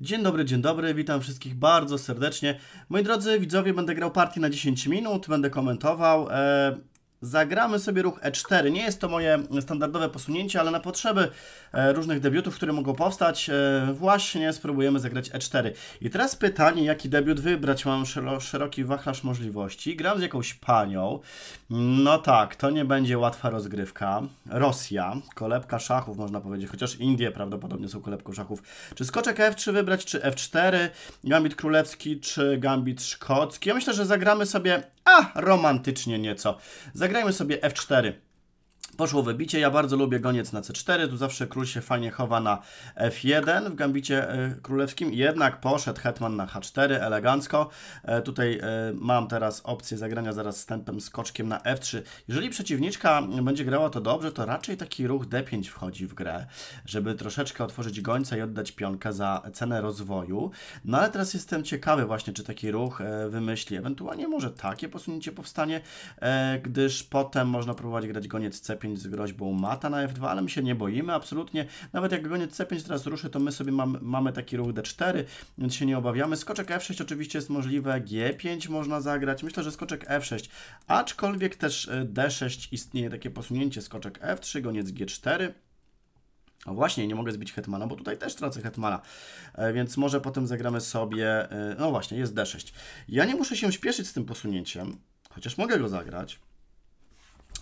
Dzień dobry, dzień dobry, witam wszystkich bardzo serdecznie. Moi drodzy widzowie, będę grał partię na 10 minut, będę komentował. E, Zagramy sobie ruch E4. Nie jest to moje standardowe posunięcie, ale na potrzeby e, różnych debiutów, które mogą powstać, e, właśnie spróbujemy zagrać E4. I teraz pytanie, jaki debiut wybrać? Mam szeroki wachlarz możliwości. Gram z jakąś panią. No tak, to nie będzie łatwa rozgrywka. Rosja, kolebka szachów można powiedzieć, chociaż Indie prawdopodobnie są kolebką szachów. Czy skoczek F3 wybrać, czy F4? Gambit królewski, czy gambit szkocki? Ja myślę, że zagramy sobie, a, romantycznie nieco. Zagrajmy sobie F4. Poszło wybicie, ja bardzo lubię goniec na C4, tu zawsze król się fajnie chowa na F1 w gambicie e, królewskim, jednak poszedł hetman na H4 elegancko. E, tutaj e, mam teraz opcję zagrania zaraz z skoczkiem na F3. Jeżeli przeciwniczka będzie grała to dobrze, to raczej taki ruch D5 wchodzi w grę, żeby troszeczkę otworzyć gońca i oddać pionka za cenę rozwoju. No ale teraz jestem ciekawy właśnie, czy taki ruch wymyśli. Ewentualnie może takie posunięcie powstanie, gdyż potem można próbować grać goniec C5 z groźbą mata na F2, ale my się nie boimy absolutnie. Nawet jak goniec C5 teraz ruszy, to my sobie mam, mamy taki ruch D4, więc się nie obawiamy. Skoczek F6 oczywiście jest możliwe, G5 można zagrać. Myślę, że skoczek F6, aczkolwiek też e, D6 istnieje takie posunięcie, skoczek F3, goniec G4. O właśnie, nie mogę zbić hetmana, bo tutaj też tracę hetmana, e, więc może potem zagramy sobie... E, no właśnie, jest D6. Ja nie muszę się śpieszyć z tym posunięciem, chociaż mogę go zagrać.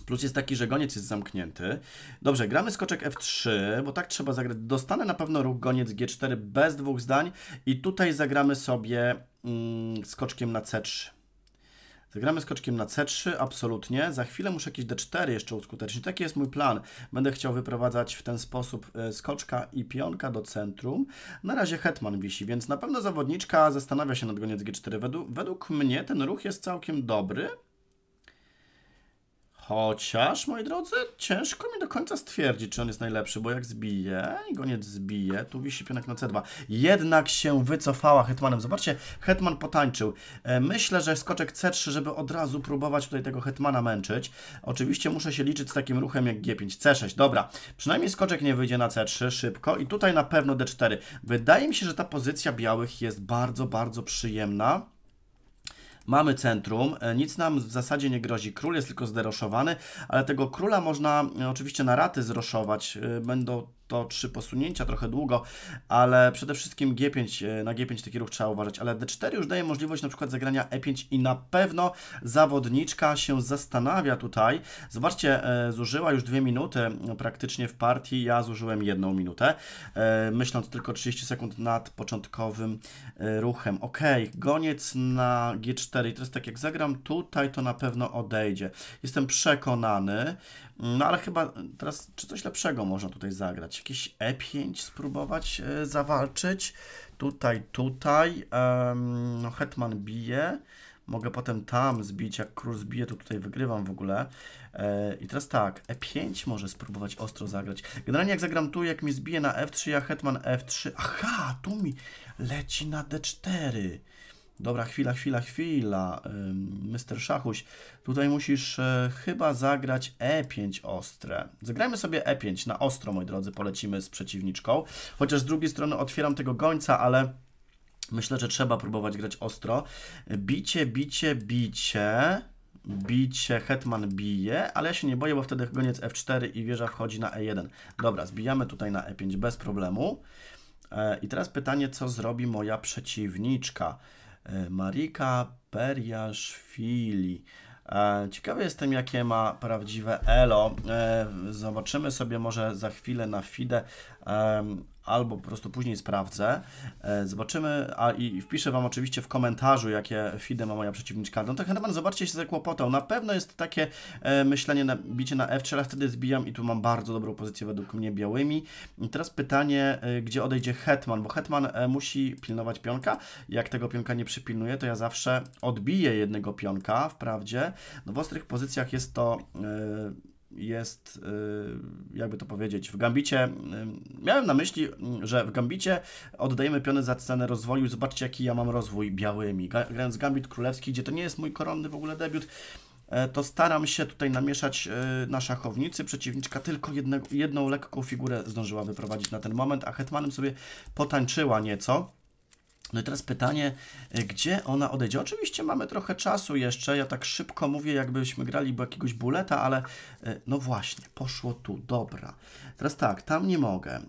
Plus jest taki, że goniec jest zamknięty. Dobrze, gramy skoczek F3, bo tak trzeba zagrać. Dostanę na pewno ruch goniec G4 bez dwóch zdań i tutaj zagramy sobie mm, skoczkiem na C3. Zagramy skoczkiem na C3, absolutnie. Za chwilę muszę jakieś D4 jeszcze uskutecznić. Taki jest mój plan. Będę chciał wyprowadzać w ten sposób e, skoczka i pionka do centrum. Na razie hetman wisi, więc na pewno zawodniczka zastanawia się nad goniec G4. Według, według mnie ten ruch jest całkiem dobry. Chociaż, moi drodzy, ciężko mi do końca stwierdzić, czy on jest najlepszy, bo jak zbije i go nie zbije, tu wisi pionek na C2. Jednak się wycofała hetmanem. Zobaczcie, hetman potańczył. E, myślę, że skoczek C3, żeby od razu próbować tutaj tego hetmana męczyć. Oczywiście muszę się liczyć z takim ruchem jak G5, C6. Dobra, przynajmniej skoczek nie wyjdzie na C3 szybko i tutaj na pewno D4. Wydaje mi się, że ta pozycja białych jest bardzo, bardzo przyjemna mamy centrum, e, nic nam w zasadzie nie grozi, król jest tylko zderoszowany, ale tego króla można e, oczywiście na raty zroszować, e, będą to trzy posunięcia, trochę długo, ale przede wszystkim G5, e, na G5 taki ruch trzeba uważać, ale D4 już daje możliwość na przykład zagrania E5 i na pewno zawodniczka się zastanawia tutaj. Zobaczcie, e, zużyła już dwie minuty e, praktycznie w partii, ja zużyłem jedną minutę, myśląc tylko 30 sekund nad początkowym ruchem. Ok, goniec na G4 i teraz tak jak zagram tutaj, to na pewno odejdzie. Jestem przekonany, no ale chyba teraz, czy coś lepszego można tutaj zagrać? jakieś E5, spróbować e, zawalczyć. Tutaj, tutaj, no hetman bije, mogę potem tam zbić, jak król zbije, to tutaj wygrywam w ogóle. E, I teraz tak, E5 może spróbować ostro zagrać. Generalnie jak zagram tu, jak mi zbije na F3, ja hetman F3, aha, tu mi leci na D4. Dobra, chwila, chwila, chwila. Mister Szachuś, tutaj musisz e, chyba zagrać E5 ostre. Zagrajmy sobie E5 na ostro, moi drodzy, polecimy z przeciwniczką. Chociaż z drugiej strony otwieram tego gońca, ale myślę, że trzeba próbować grać ostro. Bicie, bicie, bicie bicie, hetman bije, ale ja się nie boję, bo wtedy goniec f4 i wieża wchodzi na e1. Dobra, zbijamy tutaj na e5 bez problemu. E, I teraz pytanie, co zrobi moja przeciwniczka? E, Marika Periaszwili. E, ciekawy jestem, jakie ma prawdziwe elo. E, zobaczymy sobie może za chwilę na FIDE, albo po prostu później sprawdzę. E, zobaczymy, a i wpiszę Wam oczywiście w komentarzu, jakie feedy ma moja przeciwniczka. No tak naprawdę zobaczcie się zakłopotał. Na pewno jest takie e, myślenie na bicie na F3, ale wtedy zbijam i tu mam bardzo dobrą pozycję według mnie białymi. I teraz pytanie, e, gdzie odejdzie Hetman, bo Hetman e, musi pilnować pionka. Jak tego pionka nie przypilnuje, to ja zawsze odbiję jednego pionka, wprawdzie. No w ostrych pozycjach jest to e, jest, y, jakby to powiedzieć, w Gambicie. Y, miałem na myśli, że w Gambicie oddajemy piony za cenę rozwoju. Zobaczcie, jaki ja mam rozwój białymi. Grając Gambit Królewski, gdzie to nie jest mój koronny w ogóle debiut, e, to staram się tutaj namieszać e, na szachownicy. Przeciwniczka tylko jedne, jedną lekką figurę zdążyła wyprowadzić na ten moment, a hetmanem sobie potańczyła nieco. No i teraz pytanie, e, gdzie ona odejdzie? Oczywiście mamy trochę czasu jeszcze, ja tak szybko mówię, jakbyśmy grali jakiegoś buleta, ale e, no właśnie, poszło tu, dobra. Teraz tak, tam nie mogę. E,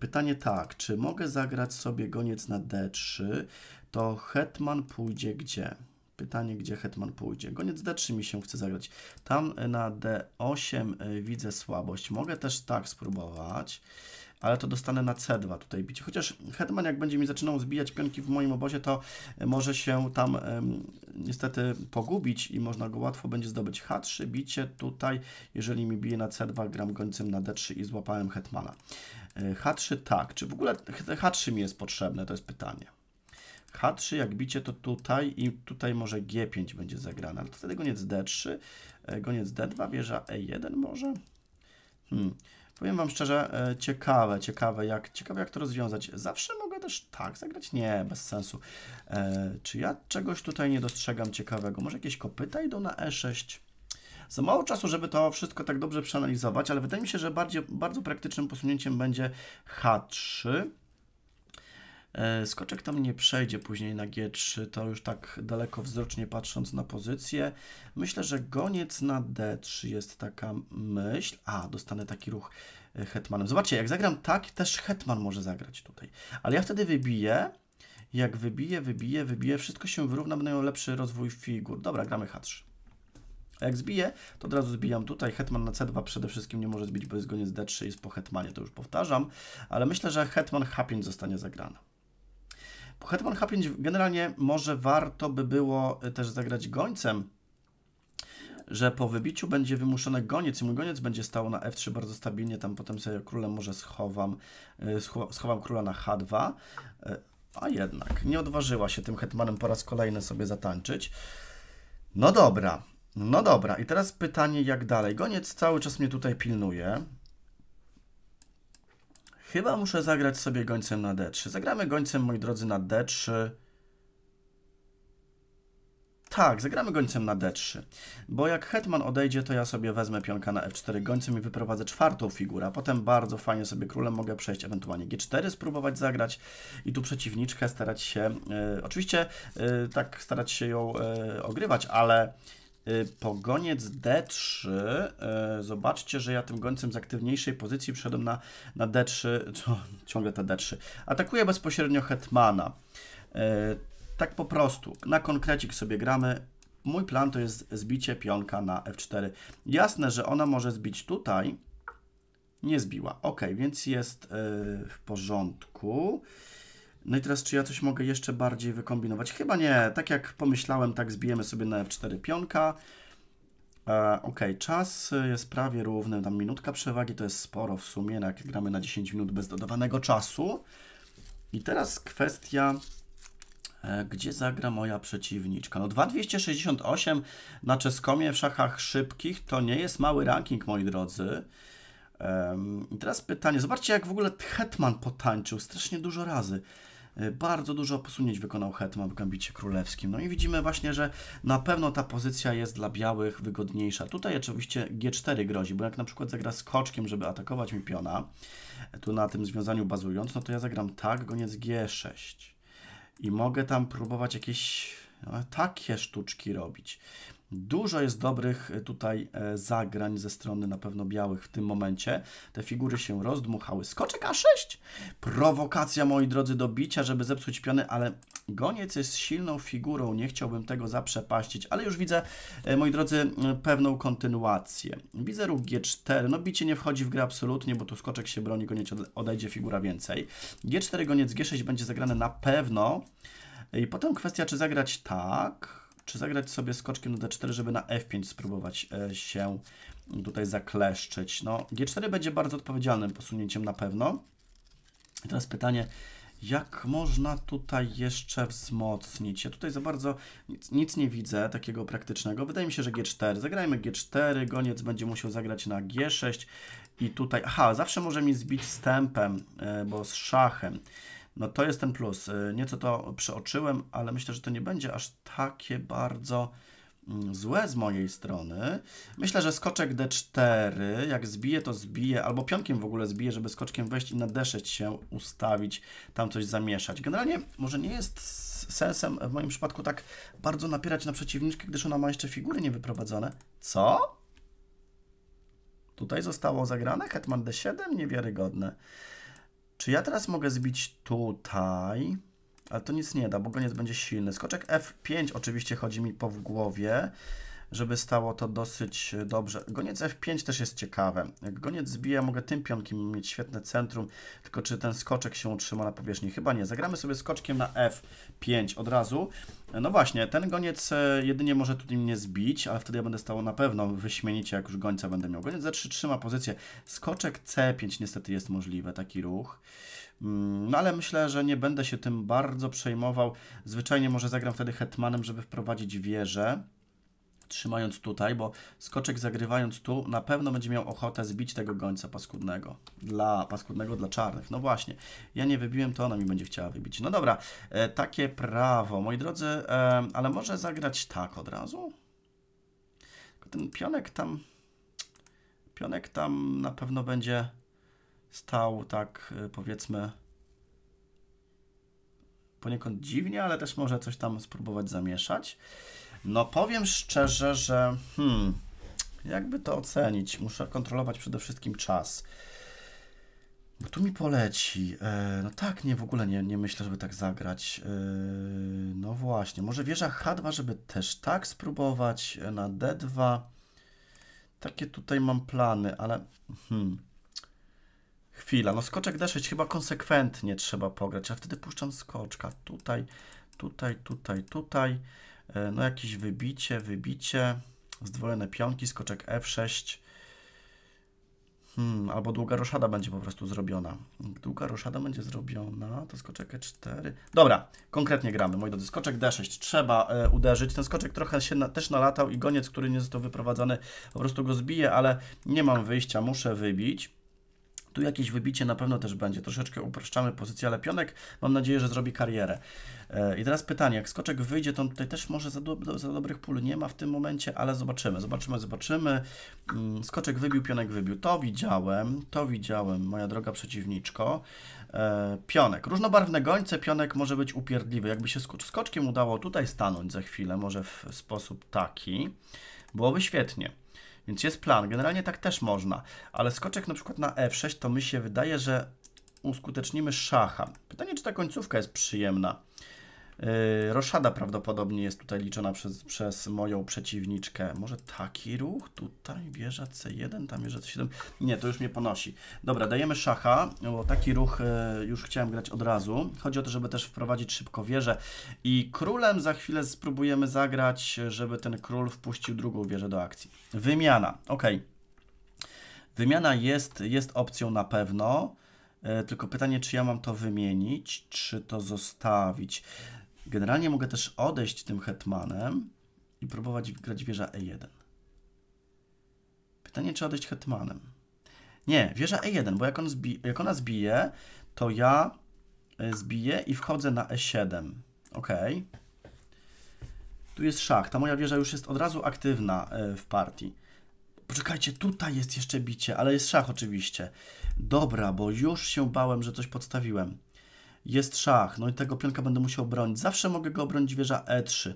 pytanie tak, czy mogę zagrać sobie goniec na d3, to hetman pójdzie gdzie? Pytanie, gdzie hetman pójdzie. Goniec D3 mi się chce zagrać. Tam na D8 widzę słabość. Mogę też tak spróbować ale to dostanę na C2 tutaj bicie. Chociaż Hetman jak będzie mi zaczynał zbijać pionki w moim obozie, to e, może się tam um, niestety pogubić i można go łatwo będzie zdobyć. H3 bicie tutaj, jeżeli mi bije na C2, gram gońcem na D3 i złapałem Hetmana. E, H3 tak, czy w ogóle H3 mi jest potrzebne, to jest pytanie. H3 jak bicie to tutaj i tutaj może G5 będzie zagrane, ale to wtedy goniec D3, e, goniec D2, wieża E1 może? Hmm. Powiem Wam szczerze, e, ciekawe, ciekawe jak, ciekawe jak to rozwiązać. Zawsze mogę też tak zagrać? Nie, bez sensu. E, czy ja czegoś tutaj nie dostrzegam ciekawego? Może jakieś kopyta idą na E6? Za mało czasu, żeby to wszystko tak dobrze przeanalizować, ale wydaje mi się, że bardziej, bardzo praktycznym posunięciem będzie H3. E, skoczek tam nie przejdzie później na G3, to już tak daleko wzrocznie patrząc na pozycję. Myślę, że goniec na D3 jest taka myśl. A, dostanę taki ruch e, hetmanem. Zobaczcie, jak zagram tak, też hetman może zagrać tutaj. Ale ja wtedy wybiję. Jak wybiję, wybiję, wybiję, wszystko się wyrówna, będę miał lepszy rozwój figur. Dobra, gramy H3. A jak zbiję, to od razu zbijam tutaj. Hetman na C2 przede wszystkim nie może zbić, bo jest goniec D3, jest po hetmanie, to już powtarzam. Ale myślę, że hetman H5 zostanie zagrana. Hetman H5 generalnie może warto by było y, też zagrać gońcem, że po wybiciu będzie wymuszony goniec i mój goniec będzie stał na F3 bardzo stabilnie, tam potem sobie królem może schowam, y, schowam króla na H2, y, a jednak nie odważyła się tym hetmanem po raz kolejny sobie zatańczyć. No dobra, no dobra i teraz pytanie jak dalej. Goniec cały czas mnie tutaj pilnuje, Chyba muszę zagrać sobie gońcem na D3. Zagramy gońcem, moi drodzy, na D3. Tak, zagramy gońcem na D3. Bo jak hetman odejdzie, to ja sobie wezmę pionka na F4 gońcem i wyprowadzę czwartą figurę. A potem bardzo fajnie sobie królem mogę przejść, ewentualnie G4 spróbować zagrać i tu przeciwniczkę starać się... Y, oczywiście y, tak starać się ją y, ogrywać, ale Y, Pogoniec D3, y, zobaczcie, że ja tym gońcem z aktywniejszej pozycji przyszedłem na, na D3, ciągle ta D3, atakuje bezpośrednio Hetmana. Y, tak po prostu, na konkrecik sobie gramy, mój plan to jest zbicie pionka na F4. Jasne, że ona może zbić tutaj, nie zbiła, ok, więc jest w porządku. No i teraz, czy ja coś mogę jeszcze bardziej wykombinować? Chyba nie. Tak jak pomyślałem, tak zbijemy sobie na F4 pionka. E, ok, czas jest prawie równy, tam minutka przewagi to jest sporo w sumie, no jak gramy na 10 minut bez dodawanego czasu. I teraz kwestia, e, gdzie zagra moja przeciwniczka. No 2268 na Czeskomie w szachach szybkich to nie jest mały ranking, moi drodzy. E, teraz pytanie, zobaczcie jak w ogóle Hetman potańczył, strasznie dużo razy. Y, bardzo dużo posunięć wykonał Hetman w Gambicie Królewskim. No i widzimy właśnie, że na pewno ta pozycja jest dla białych wygodniejsza. Tutaj oczywiście G4 grozi, bo jak na przykład zagra skoczkiem, żeby atakować mi piona, tu na tym związaniu bazując, no to ja zagram tak, goniec G6. I mogę tam próbować jakieś no, takie sztuczki robić. Dużo jest dobrych e, tutaj e, zagrań ze strony na pewno białych w tym momencie. Te figury się rozdmuchały. Skoczek A6. Prowokacja, moi drodzy, do bicia, żeby zepsuć piony, ale goniec jest silną figurą. Nie chciałbym tego zaprzepaścić, ale już widzę, e, moi drodzy, pewną kontynuację. Widzę ruch G4. No bicie nie wchodzi w grę absolutnie, bo tu skoczek się broni, goniec odejdzie figura więcej. G4, goniec G6 będzie zagrane na pewno. I potem kwestia, czy zagrać tak czy zagrać sobie skoczkiem do d4, żeby na f5 spróbować e, się tutaj zakleszczyć. No, g4 będzie bardzo odpowiedzialnym posunięciem na pewno. I teraz pytanie, jak można tutaj jeszcze wzmocnić? Ja tutaj za bardzo nic, nic, nie widzę takiego praktycznego. Wydaje mi się, że G4. Zagrajmy G4, goniec będzie musiał zagrać na G6 i tutaj... Aha, zawsze może mi zbić z tempem, e, bo z szachem. No to jest ten plus. Y, nieco to przeoczyłem, ale myślę, że to nie będzie aż takie bardzo mm, złe z mojej strony. Myślę, że skoczek D4, jak zbije, to zbije, albo pionkiem w ogóle zbije, żeby skoczkiem wejść i na D6 się ustawić, tam coś zamieszać. Generalnie może nie jest sensem w moim przypadku tak bardzo napierać na przeciwniczkę, gdyż ona ma jeszcze figury niewyprowadzone. Co? Tutaj zostało zagrane? Hetman D7? Niewiarygodne. Czy ja teraz mogę zbić tutaj? Ale to nic nie da, bo goniec będzie silny. Skoczek F5 oczywiście chodzi mi po w głowie żeby stało to dosyć e, dobrze. Goniec F5 też jest ciekawe. Jak goniec zbija, mogę tym pionkiem mieć świetne centrum, tylko czy ten skoczek się utrzyma na powierzchni? Chyba nie. Zagramy sobie skoczkiem na F5 od razu. No właśnie, ten goniec e, jedynie może tutaj mnie zbić, ale wtedy ja będę stało na pewno wyśmienicie, jak już gońca będę miał. Goniec e Z3 trzyma pozycję. Skoczek C5 niestety jest możliwe, taki ruch. Mm, no ale myślę, że nie będę się tym bardzo przejmował. Zwyczajnie może zagram wtedy hetmanem, żeby wprowadzić wieżę trzymając tutaj, bo skoczek zagrywając tu na pewno będzie miał ochotę zbić tego gońca paskudnego. Dla paskudnego dla czarnych. No właśnie. Ja nie wybiłem, to ona mi będzie chciała wybić. No dobra, e, takie prawo. Moi drodzy, e, ale może zagrać tak od razu? ten pionek tam... Pionek tam na pewno będzie stał tak e, powiedzmy poniekąd dziwnie, ale też może coś tam spróbować zamieszać. No powiem szczerze, że hmm, jakby to ocenić? Muszę kontrolować przede wszystkim czas. Bo tu mi poleci. E, no tak, nie, w ogóle nie, nie myślę, żeby tak zagrać. E, no właśnie, może wieża H2, żeby też tak spróbować e, na D2. Takie tutaj mam plany, ale... Hmm. Chwila, no skoczek D6 chyba konsekwentnie trzeba pograć, a wtedy puszczam skoczka. Tutaj, tutaj, tutaj, tutaj. E, no jakieś wybicie, wybicie, zdwojone pionki, skoczek F6. Hmm, albo długa roszada będzie po prostu zrobiona. Długa roszada będzie zrobiona, to skoczek E4. Dobra, konkretnie gramy, moi drodzy. Skoczek D6 trzeba e, uderzyć. Ten skoczek trochę się na, też nalatał i goniec, który nie został wyprowadzony, po prostu go zbije, ale nie mam wyjścia, muszę wybić. Tu jakieś wybicie na pewno też będzie. Troszeczkę uproszczamy pozycję, ale pionek mam nadzieję, że zrobi karierę. E, I teraz pytanie, jak skoczek wyjdzie, to tutaj też może za, do, za dobrych pól nie ma w tym momencie, ale zobaczymy, zobaczymy, zobaczymy. Mm, skoczek wybił, pionek wybił. To widziałem, to widziałem, moja droga przeciwniczko. E, pionek. Różnobarwne gońce, pionek może być upierdliwy. Jakby się skoczkiem udało tutaj stanąć za chwilę, może w sposób taki, byłoby świetnie. Więc jest plan. Generalnie tak też można. Ale skoczek na przykład na F6 to mi się wydaje, że uskutecznimy szacha. Pytanie, czy ta końcówka jest przyjemna. E, Roszada prawdopodobnie jest tutaj liczona przez, przez moją przeciwniczkę. Może taki ruch? Tutaj wieża C1, tam wieża C7. Nie, to już mnie ponosi. Dobra, dajemy szacha, bo taki ruch e, już chciałem grać od razu. Chodzi o to, żeby też wprowadzić szybko wieżę. I królem za chwilę spróbujemy zagrać, żeby ten król wpuścił drugą wieżę do akcji. Wymiana, ok. Wymiana jest, jest opcją na pewno. E, tylko pytanie, czy ja mam to wymienić, czy to zostawić. Generalnie mogę też odejść tym hetmanem i próbować grać wieża E1. Pytanie, czy odejść hetmanem. Nie, wieża E1, bo jak, on zbi jak ona zbije, to ja e, zbiję i wchodzę na E7. Ok. Tu jest szach. Ta moja wieża już jest od razu aktywna e, w partii. Poczekajcie, tutaj jest jeszcze bicie, ale jest szach oczywiście. Dobra, bo już się bałem, że coś podstawiłem jest szach, no i tego pionka będę musiał bronić. Zawsze mogę go obronić wieża E3,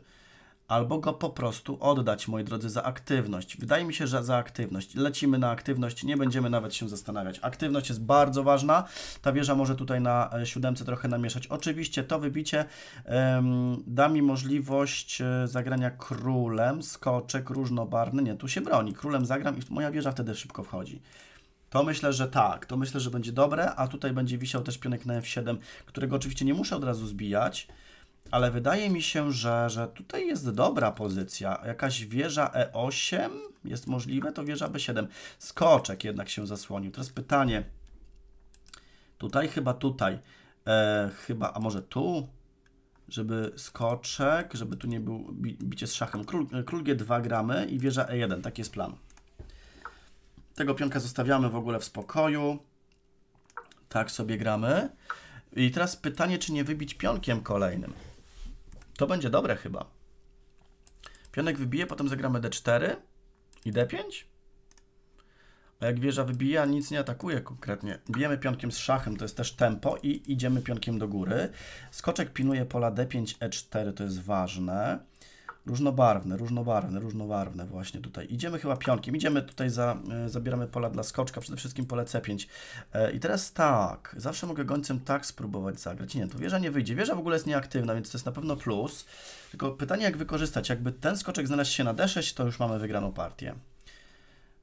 albo go po prostu oddać, moi drodzy, za aktywność. Wydaje mi się, że za aktywność. Lecimy na aktywność, nie będziemy nawet się zastanawiać. Aktywność jest bardzo ważna. Ta wieża może tutaj na e, siódemce trochę namieszać. Oczywiście to wybicie da mi możliwość e, zagrania królem, skoczek różnobarny. Nie, tu się broni. Królem zagram i moja wieża wtedy szybko wchodzi. To myślę, że tak, to myślę, że będzie dobre, a tutaj będzie wisiał też pionek na f7, którego oczywiście nie muszę od razu zbijać, ale wydaje mi się, że, że tutaj jest dobra pozycja. Jakaś wieża e8 jest możliwe, to wieża b7. Skoczek jednak się zasłonił. Teraz pytanie, tutaj chyba tutaj, e, chyba, a może tu? żeby skoczek, żeby tu nie był bicie z szachem. Król, król G2 gramy i wieża E1, tak jest plan. Tego pionka zostawiamy w ogóle w spokoju. Tak sobie gramy. I teraz pytanie, czy nie wybić pionkiem kolejnym. To będzie dobre chyba. Pionek wybije, potem zagramy d4 i d5. A jak wieża wybija, nic nie atakuje konkretnie. Bijemy pionkiem z szachem, to jest też tempo i idziemy pionkiem do góry. Skoczek pinuje pola d5, e4, to jest ważne. Różnobarwne, różnobarwne, różnobarwne właśnie tutaj. Idziemy chyba pionkiem, idziemy tutaj, za, e, zabieramy pola dla skoczka, przede wszystkim pole C5. E, I teraz tak, zawsze mogę gońcem tak spróbować zagrać. Nie, tu wieża nie wyjdzie. Wieża w ogóle jest nieaktywna, więc to jest na pewno plus. Tylko pytanie, jak wykorzystać. Jakby ten skoczek znalazł się na D6, to już mamy wygraną partię.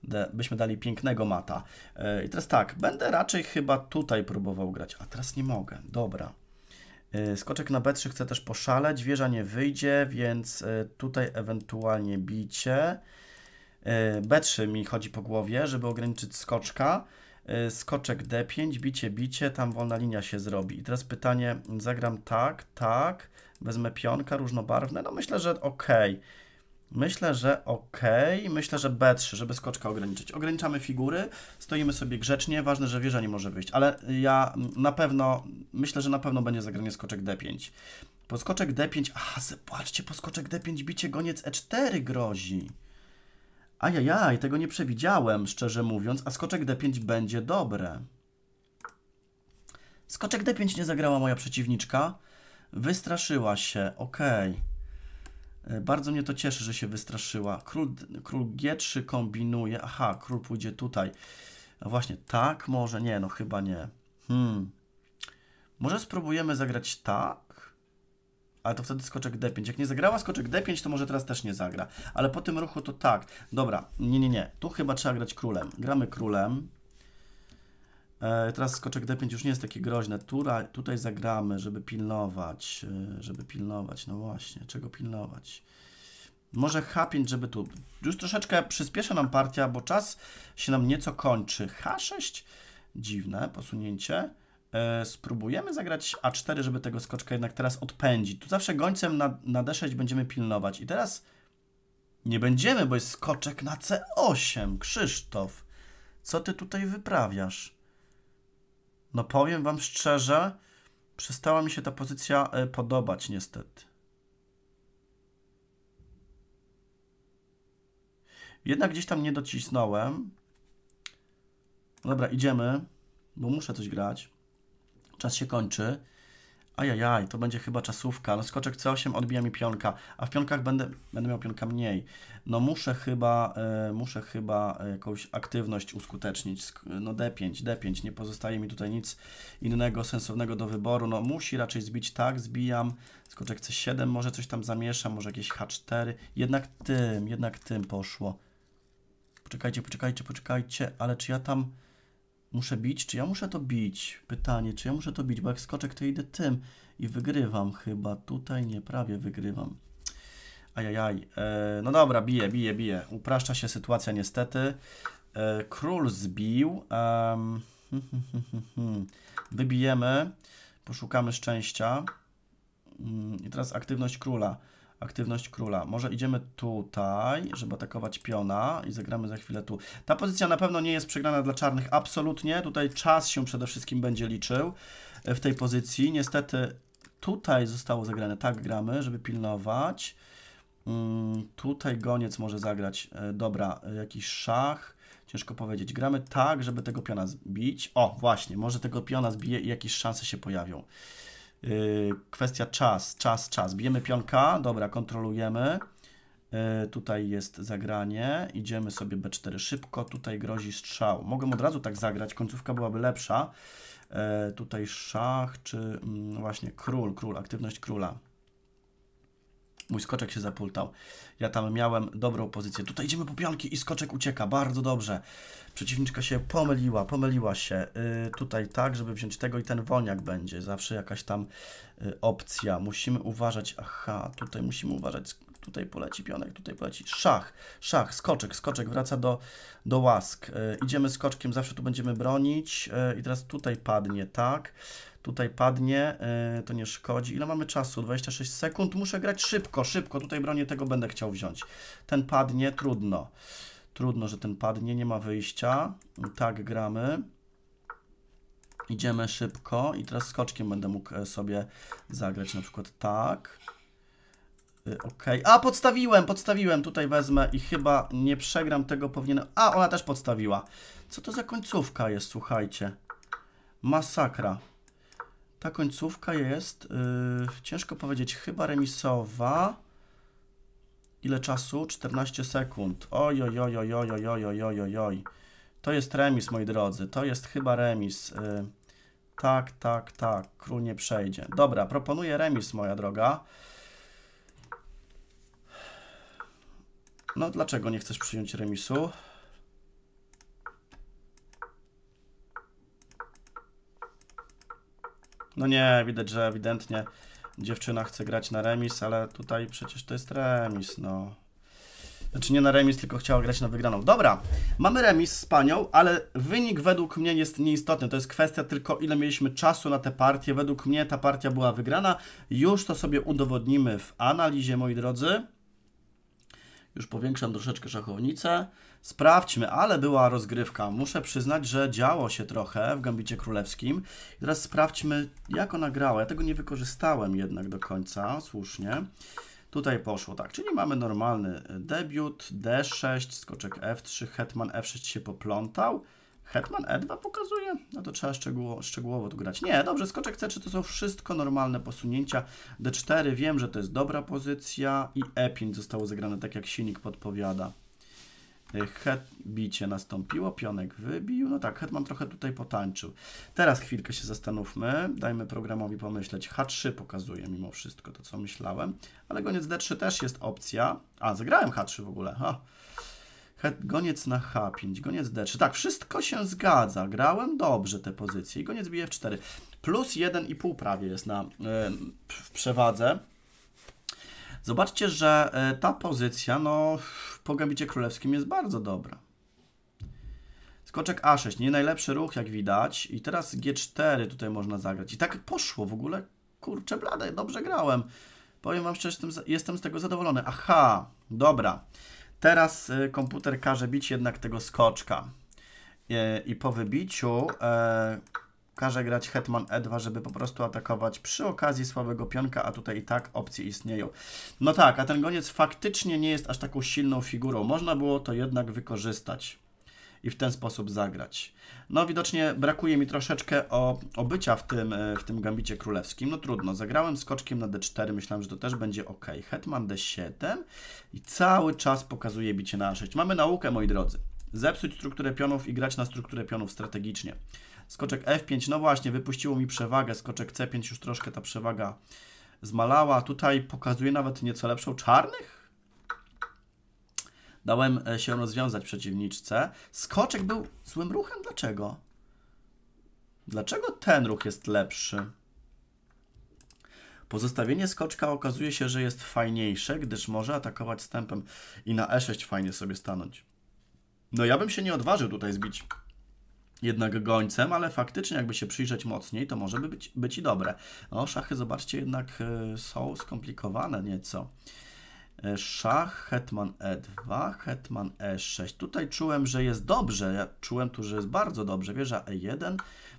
D, byśmy dali pięknego mata. E, I teraz tak, będę raczej chyba tutaj próbował grać. A teraz nie mogę, dobra. E, skoczek na B3 chce też poszaleć, wieża nie wyjdzie, więc e, tutaj ewentualnie bicie. E, B3 mi chodzi po głowie, żeby ograniczyć skoczka. Skoczek D5, bicie, bicie, tam wolna linia się zrobi. I teraz pytanie, zagram tak, tak, wezmę pionka różnobarwne, no myślę, że ok. Myślę, że ok. Myślę, że B3, żeby skoczka ograniczyć. Ograniczamy figury, stoimy sobie grzecznie. Ważne, że wieża nie może wyjść, ale ja na pewno, myślę, że na pewno będzie zagranie skoczek D5. Poskoczek D5, aha, zobaczcie, poskoczek D5, bicie goniec E4 grozi. Ajajaj, tego nie przewidziałem, szczerze mówiąc, a skoczek D5 będzie dobre. Skoczek D5 nie zagrała moja przeciwniczka. Wystraszyła się, okej. Okay. E, bardzo mnie to cieszy, że się wystraszyła. Król, król G3 kombinuje. Aha, król pójdzie tutaj. A właśnie tak? Może nie, no chyba nie. Hmm. Może spróbujemy zagrać tak? Ale to wtedy skoczek D5. Jak nie zagrała skoczek D5, to może teraz też nie zagra. Ale po tym ruchu to tak. Dobra, nie, nie, nie. Tu chyba trzeba grać królem. Gramy królem. E, teraz skoczek D5 już nie jest takie groźne. Tura, tutaj zagramy, żeby pilnować. E, żeby pilnować, no właśnie, czego pilnować? Może H5, żeby tu... Już troszeczkę przyspiesza nam partia, bo czas się nam nieco kończy. H6, dziwne posunięcie. E, spróbujemy zagrać A4, żeby tego skoczka jednak teraz odpędzić. Tu zawsze gońcem na, na D6 będziemy pilnować. I teraz nie będziemy, bo jest skoczek na C8. Krzysztof, co ty tutaj wyprawiasz? No powiem wam szczerze, przestała mi się ta pozycja e, podobać niestety. Jednak gdzieś tam nie docisnąłem. Dobra, idziemy, bo muszę coś grać. Czas się kończy. Ajajaj, to będzie chyba czasówka. No skoczek C8 odbija mi pionka, a w pionkach będę, będę miał pionka mniej. No muszę chyba, y, muszę chyba e, jakąś aktywność uskutecznić. No D5, D5, nie pozostaje mi tutaj nic innego sensownego do wyboru. No musi raczej zbić tak, zbijam. Skoczek C7, może coś tam zamieszam, może jakieś H4. Jednak tym, jednak tym poszło. Poczekajcie, poczekajcie, poczekajcie, ale czy ja tam... Muszę bić? Czy ja muszę to bić? Pytanie, czy ja muszę to bić? Bo jak skoczek, to idę tym i wygrywam chyba. Tutaj nie, prawie wygrywam. Ajajaj. E, no dobra, bije, bije, bije. Upraszcza się sytuacja niestety. E, król zbił. Um, Wybijemy. Poszukamy szczęścia. Mm, I teraz aktywność króla aktywność króla. Może idziemy tutaj, żeby atakować piona i zagramy za chwilę tu. Ta pozycja na pewno nie jest przegrana dla czarnych, absolutnie. Tutaj czas się przede wszystkim będzie liczył e, w tej pozycji. Niestety tutaj zostało zagrane, tak gramy, żeby pilnować. Mm, tutaj goniec może zagrać, e, dobra, e, jakiś szach. Ciężko powiedzieć. Gramy tak, żeby tego piona zbić. O, właśnie, może tego piona zbije i jakieś szanse się pojawią. Y, kwestia czas, czas, czas. Bijemy pionka, dobra, kontrolujemy. Y, tutaj jest zagranie, idziemy sobie B4 szybko, tutaj grozi strzał. Mogę od razu tak zagrać, końcówka byłaby lepsza. Y, tutaj szach, czy mm, właśnie król, król, aktywność króla. Mój skoczek się zapultał. Ja tam miałem dobrą pozycję. Tutaj idziemy po pionki i skoczek ucieka. Bardzo dobrze. Przeciwniczka się pomyliła, pomyliła się. Yy, tutaj tak, żeby wziąć tego i ten wolniak będzie. Zawsze jakaś tam yy, opcja. Musimy uważać. Aha, tutaj musimy uważać. Tutaj poleci pionek, tutaj poleci. Szach, szach, skoczek, skoczek wraca do, do łask. Yy, idziemy skoczkiem, zawsze tu będziemy bronić. Y, I teraz tutaj padnie, tak tutaj padnie, e, to nie szkodzi. Ile mamy czasu? 26 sekund. Muszę grać szybko, szybko. Tutaj bronię tego będę chciał wziąć. Ten padnie, trudno. Trudno, że ten padnie, nie ma wyjścia. Tak gramy. Idziemy szybko i teraz skoczkiem będę mógł e, sobie zagrać na przykład tak. E, OK. A, podstawiłem, podstawiłem. Tutaj wezmę i chyba nie przegram tego, powinienem... A, ona też podstawiła. Co to za końcówka jest, słuchajcie. Masakra. Ta końcówka jest, yy, ciężko powiedzieć, chyba remisowa. Ile czasu? 14 sekund. Oj, oj, oj, oj, oj, oj, oj, oj, oj, oj. To jest remis, moi drodzy. To jest chyba remis. Yy, tak, tak, tak. Król nie przejdzie. Dobra, proponuję remis, moja droga. No, dlaczego nie chcesz przyjąć remisu? No nie, widać, że ewidentnie dziewczyna chce grać na remis, ale tutaj przecież to jest remis, no. Znaczy nie na remis, tylko chciała grać na wygraną. Dobra, mamy remis z panią, ale wynik według mnie jest nieistotny. To jest kwestia tylko ile mieliśmy czasu na tę partię. Według mnie ta partia była wygrana. Już to sobie udowodnimy w analizie, moi drodzy. Już powiększam troszeczkę szachownicę. Sprawdźmy, ale była rozgrywka. Muszę przyznać, że działo się trochę w Gambicie Królewskim. I teraz sprawdźmy, jak ona grała. Ja tego nie wykorzystałem jednak do końca, słusznie. Tutaj poszło tak, czyli mamy normalny debiut, D6, skoczek F3, hetman F6 się poplątał. Hetman E2 pokazuje? No to trzeba szczegółowo, szczegółowo tu grać. Nie, dobrze, skoczek C3 to są wszystko normalne posunięcia. D4 wiem, że to jest dobra pozycja i E5 zostało zagrane tak jak silnik podpowiada. E, het bicie nastąpiło, pionek wybił. No tak, Hetman trochę tutaj potańczył. Teraz chwilkę się zastanówmy. Dajmy programowi pomyśleć. H3 pokazuje mimo wszystko to, co myślałem. Ale goniec D3 też jest opcja. A, zagrałem H3 w ogóle. Ha. Goniec na H5, goniec D3. Tak, wszystko się zgadza. Grałem dobrze te pozycje. I goniec bije w 4 Plus 1,5 prawie jest na, e, w przewadze. Zobaczcie, że e, ta pozycja no, po gambicie królewskim jest bardzo dobra. Skoczek A6, nie najlepszy ruch jak widać. I teraz G4 tutaj można zagrać. I tak poszło w ogóle. Kurczę blade, dobrze grałem. Powiem Wam szczerze, jestem z tego zadowolony. Aha, dobra. Teraz y, komputer każe bić jednak tego skoczka. Y, I po wybiciu e, każe grać Hetman E2, żeby po prostu atakować przy okazji słabego pionka, a tutaj i tak opcje istnieją. No tak, a ten goniec faktycznie nie jest aż taką silną figurą. Można było to jednak wykorzystać i w ten sposób zagrać. No widocznie brakuje mi troszeczkę o, obycia w tym, e, w tym gambicie królewskim. No trudno, zagrałem skoczkiem na d4, myślałem, że to też będzie ok. Hetman d7 i cały czas pokazuje bicie na 6 Mamy naukę, moi drodzy. Zepsuć strukturę pionów i grać na strukturę pionów strategicznie. Skoczek f5, no właśnie, wypuściło mi przewagę. Skoczek c5, już troszkę ta przewaga zmalała. Tutaj pokazuje nawet nieco lepszą czarnych? Dałem e, się rozwiązać przeciwniczce. Skoczek był złym ruchem? Dlaczego? Dlaczego ten ruch jest lepszy? Pozostawienie skoczka okazuje się, że jest fajniejsze, gdyż może atakować stępem i na e6 fajnie sobie stanąć. No ja bym się nie odważył tutaj zbić jednak gońcem, ale faktycznie jakby się przyjrzeć mocniej, to może by być, być i dobre. O, szachy zobaczcie jednak e, są skomplikowane nieco. E, Szach, hetman e2, hetman e6. Tutaj czułem, że jest dobrze. Ja czułem tu, że jest bardzo dobrze. Wieża e1,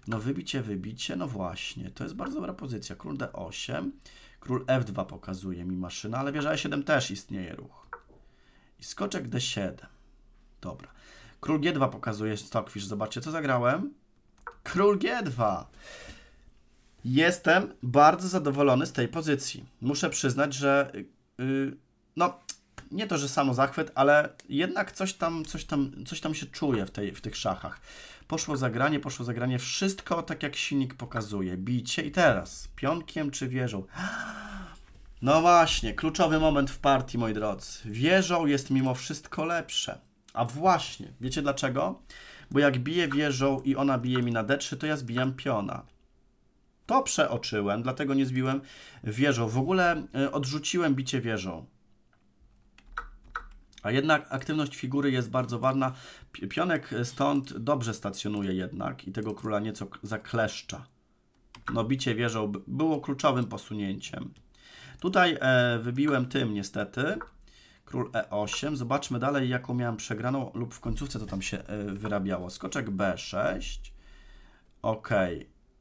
no wybicie, wybicie. No właśnie, to jest bardzo dobra pozycja. Król d8, król f2 pokazuje mi maszyna, ale wieża e7 też istnieje ruch. I skoczek d7. Dobra. Król g2 pokazuje Stockfish. Zobaczcie, co zagrałem. Król g2. Jestem bardzo zadowolony z tej pozycji. Muszę przyznać, że... Yy, no nie to, że samo zachwyt, ale jednak coś tam, coś tam, coś tam się czuje w, tej, w tych szachach. Poszło zagranie, poszło zagranie, wszystko tak jak silnik pokazuje. Bicie i teraz pionkiem czy wieżą? No właśnie, kluczowy moment w partii, moi drodzy. Wieżą jest mimo wszystko lepsze. A właśnie, wiecie dlaczego? Bo jak biję wieżą i ona bije mi na d3, to ja zbijam piona. To przeoczyłem, dlatego nie zbiłem wieżą. W ogóle y, odrzuciłem bicie wieżą. A jednak aktywność figury jest bardzo ważna. Pionek stąd dobrze stacjonuje jednak i tego króla nieco zakleszcza. No bicie wieżą było kluczowym posunięciem. Tutaj e, wybiłem tym niestety. Król E8. Zobaczmy dalej jaką miałem przegraną lub w końcówce to tam się e, wyrabiało. Skoczek B6. Ok.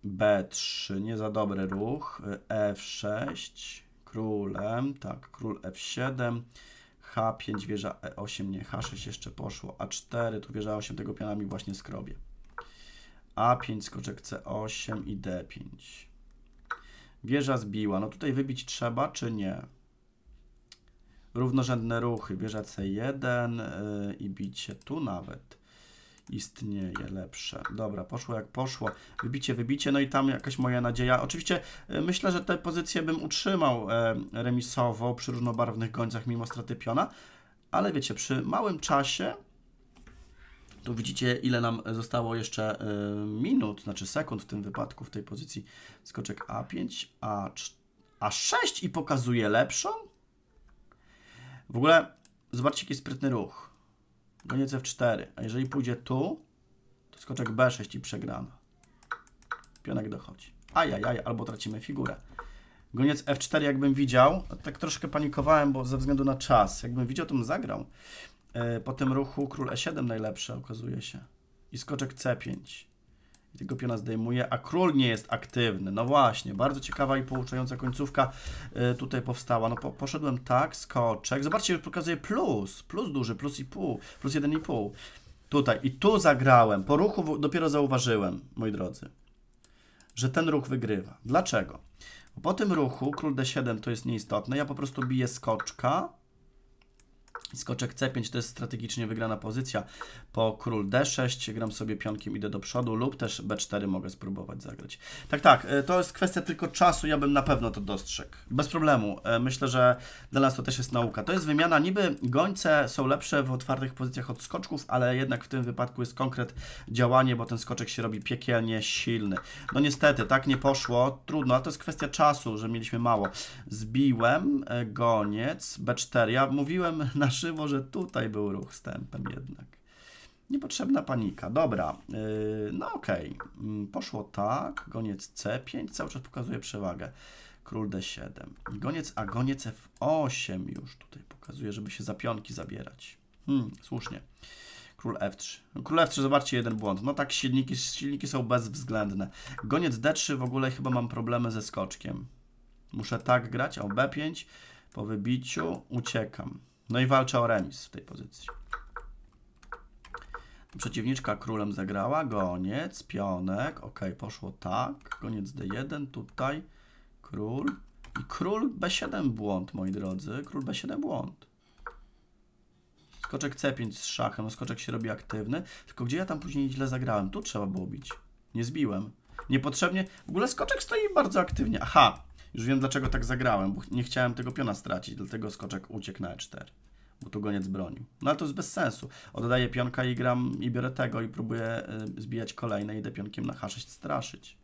B3. Nie za dobry ruch. E6. Królem. Tak, król F7. H5, wieża E8, nie, H6 jeszcze poszło, A4, tu wieża E8, tego pianami właśnie skrobię. A5, skoczek C8 i D5. Wieża zbiła, no tutaj wybić trzeba, czy nie? Równorzędne ruchy, wieża C1 yy, i bicie tu nawet istnieje lepsze. Dobra, poszło jak poszło. Wybicie, wybicie, no i tam jakaś moja nadzieja. Oczywiście e, myślę, że tę pozycję bym utrzymał e, remisowo przy różnobarwnych gońcach mimo straty piona, ale wiecie, przy małym czasie tu widzicie, ile nam zostało jeszcze e, minut, znaczy sekund w tym wypadku, w tej pozycji skoczek A5, A4, A6 i pokazuje lepszą? W ogóle zobaczcie, jaki sprytny ruch. Goniec F4. A jeżeli pójdzie tu, to skoczek B6 i przegramy. Pionek dochodzi. Ajajaj, albo tracimy figurę. Goniec F4 jakbym widział, no tak troszkę panikowałem, bo ze względu na czas. Jakbym widział, to bym zagrał. E, po tym ruchu król E7 najlepsze okazuje się. I skoczek C5. I tego piona zdejmuje, a król nie jest aktywny. No właśnie, bardzo ciekawa i pouczająca końcówka e, tutaj powstała. No po, poszedłem tak, skoczek. Zobaczcie, pokazuje plus, plus duży, plus i pół, plus jeden i pół. Tutaj i tu zagrałem, po ruchu dopiero zauważyłem, moi drodzy, że ten ruch wygrywa. Dlaczego? Bo po tym ruchu król d7 to jest nieistotne, ja po prostu biję skoczka, Skoczek C5 to jest strategicznie wygrana pozycja. Po król D6 gram sobie pionkiem, idę do przodu lub też B4 mogę spróbować zagrać. Tak, tak, e, to jest kwestia tylko czasu, ja bym na pewno to dostrzegł. Bez problemu. E, myślę, że dla nas to też jest nauka. To jest wymiana, niby gońce są lepsze w otwartych pozycjach od skoczków, ale jednak w tym wypadku jest konkret działanie, bo ten skoczek się robi piekielnie silny. No niestety, tak nie poszło, trudno, ale to jest kwestia czasu, że mieliśmy mało. Zbiłem e, goniec B4. Ja mówiłem nasz krzywo, że tutaj był ruch wstępem jednak. Niepotrzebna panika. Dobra, y, no okej. Okay. Mm, poszło tak, goniec C5, cały czas pokazuje przewagę. Król D7. Goniec A, goniec F8 już tutaj pokazuje, żeby się za pionki zabierać. Hmm, słusznie. Król F3. Król F3, zobaczcie, jeden błąd. No tak, silniki, silniki są bezwzględne. Goniec D3 w ogóle chyba mam problemy ze skoczkiem. Muszę tak grać, o B5, po wybiciu uciekam. No i walczy o remis w tej pozycji. Przeciwniczka królem zagrała, goniec, pionek, ok, poszło tak, goniec d1, tutaj, król i król b7 błąd, moi drodzy, król b7 błąd. Skoczek c5 z szachem, no skoczek się robi aktywny, tylko gdzie ja tam później źle zagrałem? Tu trzeba było bić, nie zbiłem. Niepotrzebnie, w ogóle skoczek stoi bardzo aktywnie, aha, już wiem, dlaczego tak zagrałem, bo nie chciałem tego piona stracić, dlatego skoczek uciekł na e4, bo tu goniec bronił. No ale to jest bez sensu. Oddaję pionka i gram, i biorę tego i próbuję y, zbijać kolejne, idę pionkiem na h6 straszyć.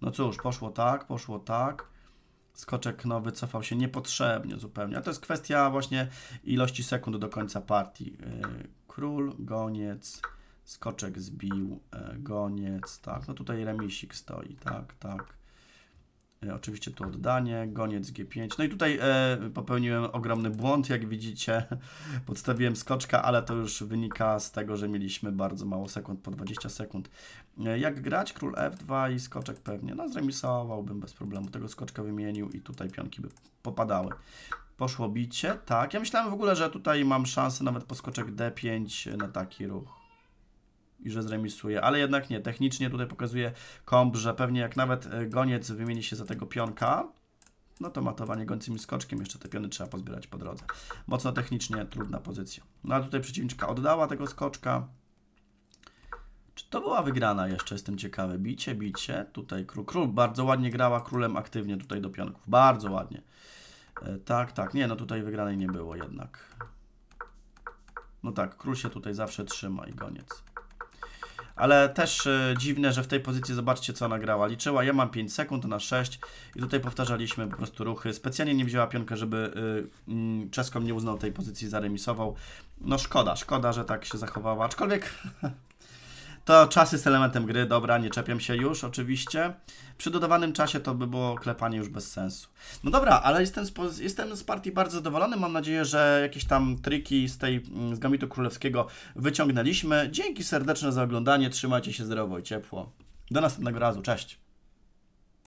No cóż, poszło tak, poszło tak. Skoczek no, wycofał się niepotrzebnie zupełnie. A to jest kwestia właśnie ilości sekund do końca partii. Y, król, goniec, skoczek zbił, y, goniec, tak. No tutaj remisik stoi, tak, tak. E, oczywiście tu oddanie, goniec G5. No i tutaj e, popełniłem ogromny błąd, jak widzicie. Podstawiłem skoczka, ale to już wynika z tego, że mieliśmy bardzo mało sekund, po 20 sekund. E, jak grać? Król F2 i skoczek pewnie. No zremisowałbym bez problemu. Tego skoczka wymienił i tutaj pionki by popadały. Poszło bicie, tak. Ja myślałem w ogóle, że tutaj mam szansę nawet po skoczek D5 na taki ruch i że zremisuje, ale jednak nie. Technicznie tutaj pokazuje komp, że pewnie jak nawet e, goniec wymieni się za tego pionka, no to matowanie gońcymi skoczkiem, jeszcze te piony trzeba pozbierać po drodze. Mocno technicznie trudna pozycja. No a tutaj przeciwniczka oddała tego skoczka. Czy to była wygrana jeszcze? Jestem ciekawy. Bicie, bicie. Tutaj król, król bardzo ładnie grała królem aktywnie tutaj do pionków. Bardzo ładnie. E, tak, tak. Nie, no tutaj wygranej nie było jednak. No tak, król się tutaj zawsze trzyma i goniec ale też y, dziwne, że w tej pozycji zobaczcie co ona grała. Liczyła, ja mam 5 sekund, na 6 i tutaj powtarzaliśmy po prostu ruchy. Specjalnie nie wzięła pionkę, żeby y, e, y, mm, Czeskom nie uznał tej pozycji, zaremisował. No szkoda, szkoda, że tak się zachowała, aczkolwiek To czas jest elementem gry, dobra, nie czepiam się już oczywiście. Przy dodawanym czasie to by było klepanie już bez sensu. No dobra, ale jestem z, jestem z partii bardzo zadowolony. Mam nadzieję, że jakieś tam triki z tej mm, z Gamitu Królewskiego wyciągnęliśmy. Dzięki serdeczne za oglądanie. Trzymajcie się zdrowo i ciepło. Do następnego razu. Cześć.